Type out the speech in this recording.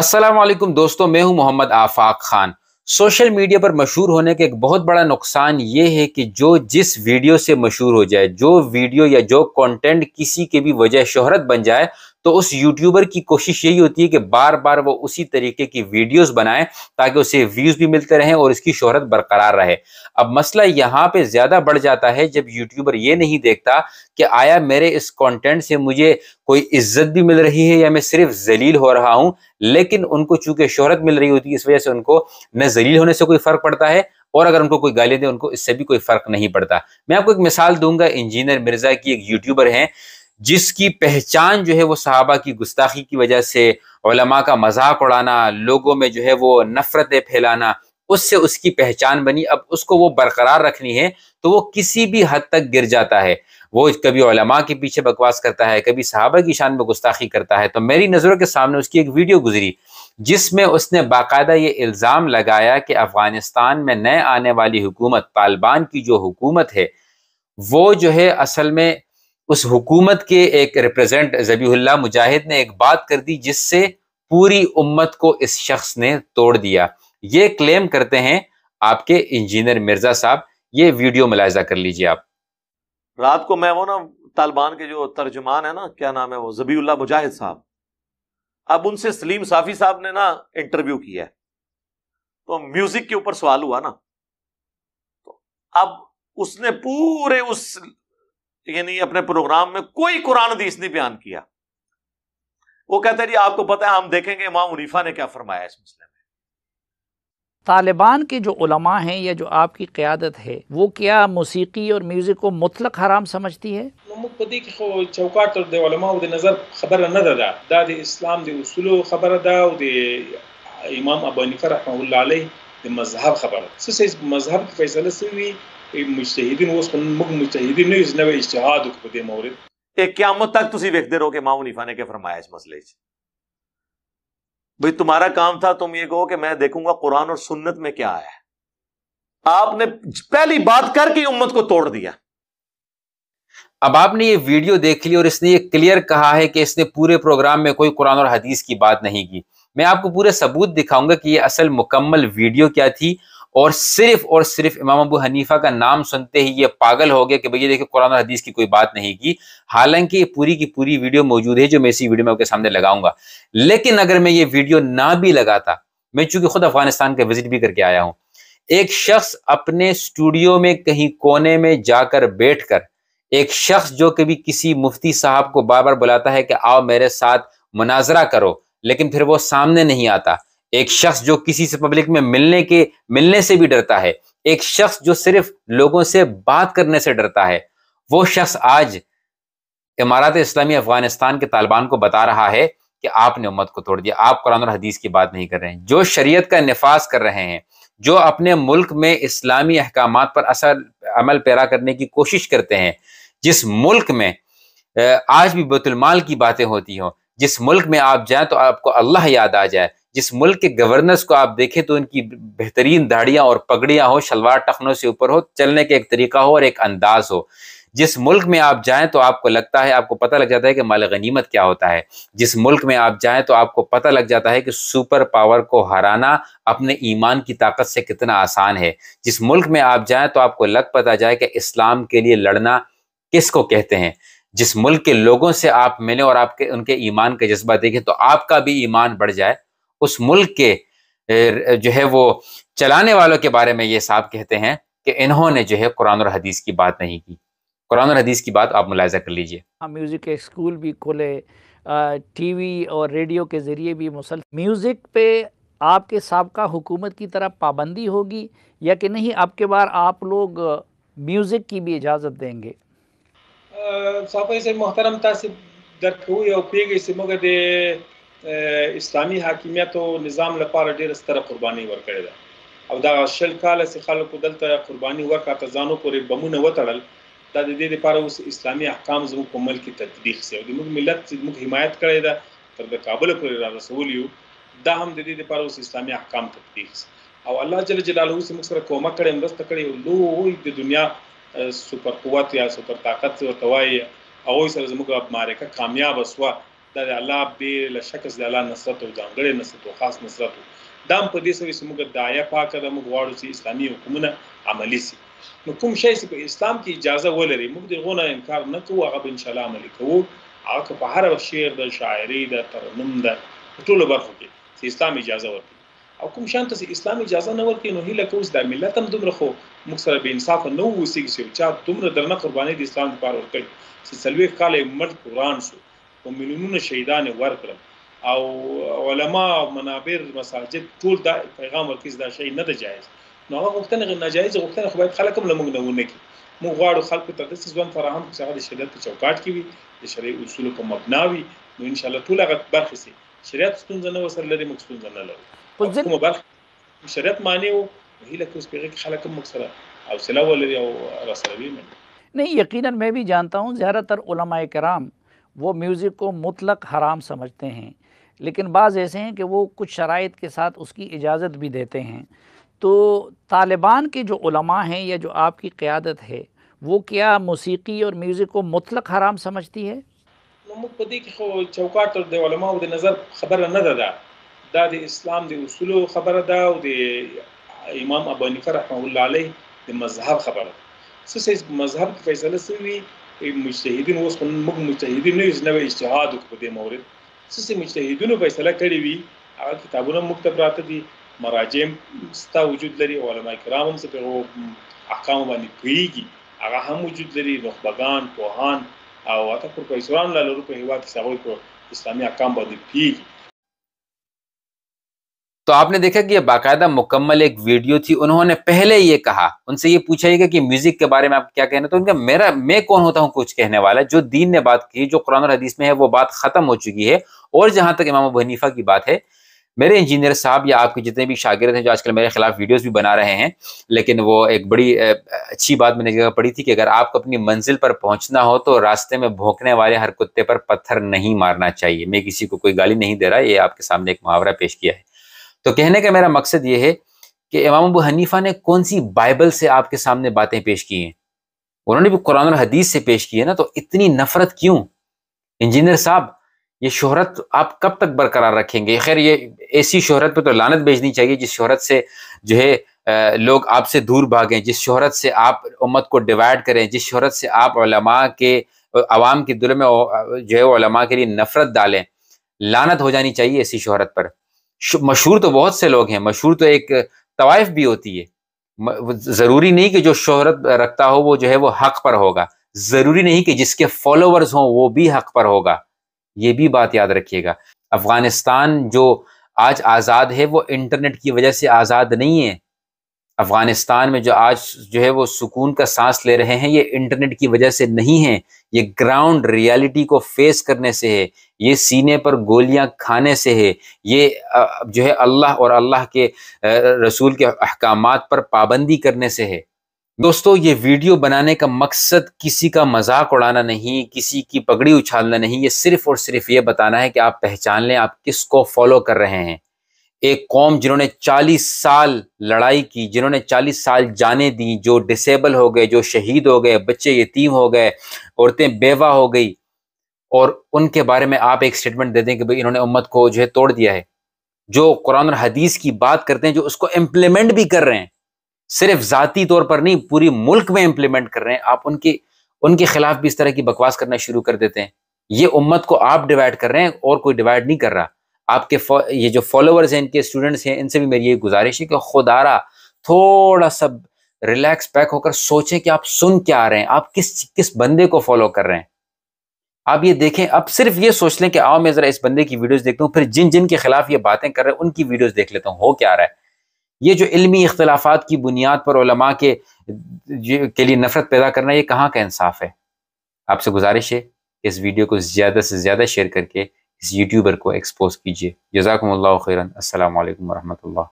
असलम दोस्तों मैं हूं मोहम्मद आफाक खान सोशल मीडिया पर मशहूर होने का एक बहुत बड़ा नुकसान ये है कि जो जिस वीडियो से मशहूर हो जाए जो वीडियो या जो कंटेंट किसी के भी वजह शोहरत बन जाए तो उस यूट्यूबर की कोशिश यही होती है कि बार बार वो उसी तरीके की वीडियोस बनाए ताकि उसे व्यूज भी मिलते रहें और इसकी शोहरत बरकरार रहे अब मसला यहाँ पे ज्यादा बढ़ जाता है जब यूट्यूबर ये नहीं देखता कि आया मेरे इस कॉन्टेंट से मुझे कोई इज्जत भी मिल रही है या मैं सिर्फ जलील हो रहा हूँ लेकिन उनको चूंकि शोहरत मिल रही होती है इस वजह से उनको न जलील होने से कोई फर्क पड़ता है और अगर उनको कोई गाली दे उनको इससे भी कोई फर्क नहीं पड़ता मैं आपको एक मिसाल दूंगा इंजीनियर मिर्जा की एक यूट्यूबर हैं जिसकी पहचान जो है वो सहाबा की गुस्ताखी की वजह से ओलमा का मजाक उड़ाना लोगों में जो है वो नफ़रतें फैलाना उससे उसकी पहचान बनी अब उसको वो बरकरार रखनी है तो वो किसी भी हद तक गिर जाता है वो कभी ओलमा के पीछे बकवास करता है कभी सहाबा की शान में गुस्ताखी करता है तो मेरी नज़रों के सामने उसकी एक वीडियो गुजरी जिसमें उसने बाकायदा ये इल्ज़ाम लगाया कि अफ़गानिस्तान में नए आने वाली हुकूमत तालिबान की जो हुकूमत है वो जो है असल में उस हुकूमत के एक रिप्रेजेंट जबीहुल्ला मुजाहिद ने एक बात कर दी जिससे पूरी उम्मत को इस शख्स ने तोड़ दिया ये क्लेम करते हैं आपके इंजीनियर मिर्जा साहब ये वीडियो मुलायजा कर लीजिए आप रात को मैं वो ना तालिबान के जो तर्जुमान है ना क्या नाम है वो जबीउल्ला मुजाहिद साहब अब उनसे सलीम साफी साहब ने ना इंटरव्यू किया तो म्यूजिक के ऊपर सवाल हुआ ना तो अब उसने पूरे उस यानी अपने प्रोग्राम में कोई कुरान हदीस नहीं बयान किया वो कहते जी आपको पता है हम देखेंगे इमाम उनीफा ने क्या फरमाया इस मसले में तालिबान के जो उलमा हैं या जो आपकी क़्यादत है वो क्या मौसीकी और म्यूज़िक को मुतलक हराम समझती है इमाम अबू हनीफा रहमहुल्लाह अलैह मजहब खबर से मजहब के फैसले से भी ਮੁਜਤਹਿਦੀਨ ਉਸ ਮੁਗ ਮੁਜਤਹਿਦੀਨ ਨੇ ਇਸ ਨਵੇਂ ਇਜਤਿਹਾਦ ਦੇ ਮੌਰੇ ਇਹ ਕਿਆਮਤ ਤੱਕ ਤੁਸੀਂ ਵੇਖਦੇ ਰਹੋ ਕਿ ਇਮਾਮ ਹਨੀਫਾ ਨੇ ਕੀ ਫਰਮਾਇਆ ਇਸ ਮਸਲੇ 'ਚ भाई तुम्हारा काम था तुम ये कहो कि मैं देखूंगा कुरान और सुन्नत में क्या आया आपने पहली बात करके उम्मत को तोड़ दिया अब आपने ये वीडियो देख ली और इसने ये क्लियर कहा है कि इसने पूरे प्रोग्राम में कोई कुरान और हदीस की बात नहीं की मैं आपको पूरे सबूत दिखाऊंगा कि ये असल मुकम्मल वीडियो क्या थी और सिर्फ और सिर्फ इमाम अबू हनीफा का नाम सुनते ही ये पागल हो गया कि भैया देखिए कुरान और हदीस की कोई बात नहीं की हालांकि ये पूरी की पूरी वीडियो मौजूद है जो मैं इसी वीडियो में आपके सामने लगाऊंगा लेकिन अगर मैं ये वीडियो ना भी लगाता मैं चूंकि खुद अफगानिस्तान का विजिट भी करके आया हूँ एक शख्स अपने स्टूडियो में कहीं कोने में जाकर कर एक शख्स जो कभी किसी मुफ्ती साहब को बार बार बुलाता है कि आओ मेरे साथ मुनाजरा करो लेकिन फिर वो सामने नहीं आता एक शख्स जो किसी से पब्लिक में मिलने के मिलने से भी डरता है एक शख्स जो सिर्फ लोगों से बात करने से डरता है वो शख्स आज इमारत इस्लामी अफगानिस्तान के तालिबान को बता रहा है कि आपने उम्मत को तोड़ दिया आप कुरान और हदीस की बात नहीं कर रहे हैं जो शरीयत का नफाज कर रहे हैं जो अपने मुल्क में इस्लामी अहकाम पर असर अमल पैरा करने की कोशिश करते हैं जिस मुल्क में आज भी बतुलमाल की बातें होती हों जिस मुल्क में आप जाए तो आपको अल्लाह याद आ जाए जिस मुल्क के गवर्नर्स को आप देखें तो इनकी बेहतरीन दाढ़ियां और पगड़ियां हो शलवार टखनों से ऊपर हो चलने का एक तरीका हो और एक अंदाज हो जिस मुल्क में आप जाएं तो आपको लगता है आपको पता लग जाता है कि माल गनीमत क्या होता है जिस मुल्क में आप जाएं तो आपको पता लग जाता है कि सुपर पावर को हराना अपने ईमान की ताकत से कितना आसान है जिस मुल्क में आप जाएं तो आपको लग पता जाए कि इस्लाम के लिए लड़ना किसको कहते हैं जिस मुल्क के लोगों से आप मिलें और आपके उनके ईमान का जज्बा देखें तो आपका भी ईमान बढ़ जाए उस मुल्क के जो है वो चलाने वालों के बारे में ये साहब कहते हैं कि इन्होंने जो है कुरान और हदीस की बात नहीं की कुरान और हदीस की बात आप मुलायजा कर लीजिए हाँ म्यूज़िक के स्कूल भी खोले टीवी और रेडियो के ज़रिए भी मुसल म्यूज़िक पे आपके सबका हुकूमत की तरफ पाबंदी होगी या कि नहीं अब के बार आप लोग म्यूज़िक की भी इजाज़त देंगे आ, اسلامي حاکمیت او نظام لپاره ډیره ستره قرباني ورکړې ده او دا شل کال سي خلکو دلته قرباني ورکړه ځانو پورې بمونه وتړل دا د دې لپاره اوس اسلامي احکام زموږ په ملک کې تطبیق شي او د ملت زموږ حمایت کړي ده تر د کابل پورې را رسول یو دا هم د دې لپاره اوس اسلامي احکام تطبیق شي او الله جل جلاله زموږ سره کومه کړي مرسته کړي او لوی د دنیا سپر قوت یا سپر طاقت ورته وایي هغه سره زموږه مارکه کامیاب وسوه دا د الله به له شک د الله نصرت او ځانګړي نصرت او خاص نصرت دا په دې سره چې موږ دایا پاکه د موږ واړو چې اسلامي حکومت عملی سي نو کوم شی چې په اسلام کې اجازه ولري موږ دغه نه انکار نه کوو هغه ان شاء الله عملي کوو هغه په هر شعر د شاعري د ترنم د ټولو برخو کې چې اسلام اجازه ورکړي او کوم شان ته اسلام اجازه نه ورکړي نو هله کوس د ملت هم دومره خو موږ سره به انصاف نه ووسیږي چې چا دومره درنه قرباني د اسلام لپاره ورکړي چې سلوي کال ملک وران شو او ملیونونه شهیدان ورکړل او علما او منابر مساجد ټول دا پیغام ورکړي دا شی نه ده جایز نو هغه غوښتنه ناجایز غوښتنه خو باید خلک هم لمونږ نه ونه کړي موږ غواړو خلکو ته داسې ځوان فراهم کړو چې هغه د شریعت په چوکاټ کې وي د شریعي اصولو په مبنا وي نو ان شاء الله ټول هغه برخې سي شریعت ستونزه نه وسر لري موږ ستونزه نه لرو کومه برخه شریعت معنی وو هیله کوس پیغه خلک هم سره حوصله ولري او را سره وي نه یقینا مې بھی جانتا ہوں زیادہ تر علماء کرام वो म्यूज़िक को मुतलक हराम समझते हैं लेकिन बाज़ ऐसे हैं कि वो कुछ शराइ के साथ उसकी इजाज़त भी देते हैं तो तालिबान के जो उलमा हैं या जो आपकी क़्यादत है वो क्या मौसीकी और म्यूज़िक को मुतलक हराम समझती है चौकाट और नज़र खबर न इस्लाम दे उसूलो खबर दा उदे इमाम अबू हनीफा मजहब खबर सो से मजहब के फैसले से भी مجتهدین اوس خو موږ مجتهدین نه یو نو اجتهاد وکړو په دې مورد څه څه مجتهدینو فیصله کړې وي هغه کتابونه موږ ته پراته دي مراجع ستا وجود لري علما کرام هم په احکام باندې پیږي هغه هم وجود لري نخبگان پوهان او اته پروفیسوران لرو په هیواد کې هغه په اسلامي احکام باندې پیږي तो आपने देखा कि ये बाकायदा मुकम्मल एक वीडियो थी उन्होंने पहले ये कहा उनसे ये पूछा गया कि म्यूजिक के बारे में आप क्या कहना तो उनका मेरा मैं कौन होता हूँ कुछ कहने वाला जो दीन ने बात की जो कुरान और हदीस में है वो बात खत्म हो चुकी है और जहां तक इमाम अबू हनीफा की बात है मेरे इंजीनियर साहब या आपके जितने भी शागिर्द हैं जो आजकल मेरे खिलाफ वीडियोस भी बना रहे हैं लेकिन वो एक बड़ी अच्छी बात मैंने जगह पढ़ी थी कि अगर आपको अपनी मंजिल पर पहुंचना हो तो रास्ते में भोंकने वाले हर कुत्ते पर पत्थर नहीं मारना चाहिए मैं किसी को कोई गाली नहीं दे रहा ये आपके सामने एक मुहावरा पेश किया है तो कहने का मेरा मकसद ये है कि इमाम अबू हनीफा ने कौन सी बाइबल से आपके सामने बातें पेश की हैं उन्होंने भी कुरान और हदीस से पेश की है ना तो इतनी नफरत क्यों इंजीनियर साहब ये शोहरत आप कब तक बरकरार रखेंगे खैर ये ऐसी शोहरत पर तो लानत भेजनी चाहिए जिस शोहरत से जो है लोग आपसे दूर भागें जिस शोहरत से आप उम्मत को डिवाइड करें जिस शोहरत से आप के आवाम के दिल में जो है ओलमा के लिए नफरत डालें लानत हो जानी चाहिए ऐसी शोहरत पर मशहूर तो बहुत से लोग हैं मशहूर तो एक तवाइफ भी होती है ज़रूरी नहीं कि जो शोहरत रखता हो वो जो है वो हक पर होगा ज़रूरी नहीं कि जिसके फॉलोअर्स हों वो भी हक पर होगा ये भी बात याद रखिएगा अफ़गानिस्तान जो आज आज़ाद है वो इंटरनेट की वजह से आज़ाद नहीं है अफ़गानिस्तान में जो आज जो है वो सुकून का सांस ले रहे हैं ये इंटरनेट की वजह से नहीं है ये ग्राउंड रियलिटी को फेस करने से है ये सीने पर गोलियां खाने से है ये जो है अल्लाह और अल्लाह के रसूल के अहकाम पर पाबंदी करने से है दोस्तों ये वीडियो बनाने का मकसद किसी का मजाक उड़ाना नहीं किसी की पगड़ी उछालना नहीं ये सिर्फ और सिर्फ ये बताना है कि आप पहचान लें आप किसको फॉलो कर रहे हैं एक कौम जिन्होंने 40 साल लड़ाई की जिन्होंने 40 साल जाने दी जो डिसेबल हो गए जो शहीद हो गए बच्चे यतीम हो गए औरतें बेवा हो गई और उनके बारे में आप एक स्टेटमेंट दे दें कि भाई इन्होंने उम्मत को जो है तोड़ दिया है जो कुरान और हदीस की बात करते हैं जो उसको इम्प्लीमेंट भी कर रहे हैं सिर्फ ज़ाती तौर पर नहीं पूरी मुल्क में इम्प्लीमेंट कर रहे हैं आप उनकी उनके खिलाफ भी इस तरह की बकवास करना शुरू कर देते हैं ये उम्मत को आप डिवाइड कर रहे हैं और कोई डिवाइड नहीं कर रहा आपके ये जो फॉलोअर्स हैं इनके स्टूडेंट्स हैं इनसे भी मेरी ये गुजारिश है कि खुदारा थोड़ा सा रिलैक्स पैक होकर सोचें कि आप सुन क्या आ रहे हैं आप किस किस बंदे को फॉलो कर रहे हैं आप ये देखें आप सिर्फ ये सोच लें कि आओ मैं ज़रा इस बंदे की वीडियोस देखता हूँ फिर जिन जिन के खिलाफ ये बातें कर रहे हैं उनकी वीडियोस देख लेता हूँ हो क्या रहा है ये जो इल्मी इख्तलाफात की बुनियाद पर उलमा के के लिए नफरत पैदा करना ये कहाँ का इंसाफ है आपसे गुजारिश है इस वीडियो को ज़्यादा से ज़्यादा शेयर करके इस यूट्यूबर को एक्सपोज कीजिए जजाकम्ला खैरन असल वरहमल